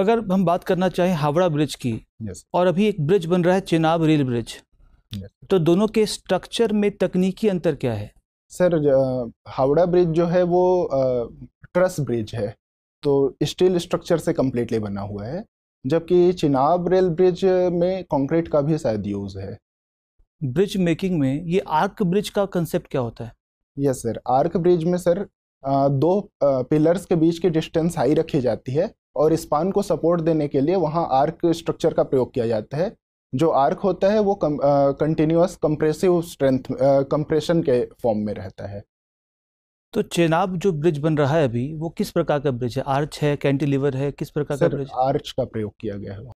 अगर हम बात करना चाहें हावड़ा ब्रिज की yes. और अभी एक ब्रिज बन रहा है चिनाब रेल ब्रिज yes. तो दोनों के स्ट्रक्चर में तकनीकी अंतर क्या है सर हावड़ा ब्रिज जो है वो ट्रस ब्रिज है तो स्टील स्ट्रक्चर से कम्प्लीटली बना हुआ है जबकि चिनाब रेल ब्रिज में कंक्रीट का भी शायद यूज़ है ब्रिज मेकिंग में ये आर्क ब्रिज का कंसेप्ट क्या होता है यस सर आर्क ब्रिज में सर दो पिलर्स के बीच की डिस्टेंस हाई रखी जाती है और स्पान को सपोर्ट देने के लिए वहाँ आर्क स्ट्रक्चर का प्रयोग किया जाता है जो आर्क होता है वो कंटिन्यूस कंप्रेसिव स्ट्रेंथ कंप्रेशन के फॉर्म में रहता है तो चेनाब जो ब्रिज बन रहा है अभी वो किस प्रकार का ब्रिज है आर्च है कैंटिलीवर है किस प्रकार का ब्रिज आर्च का प्रयोग किया गया है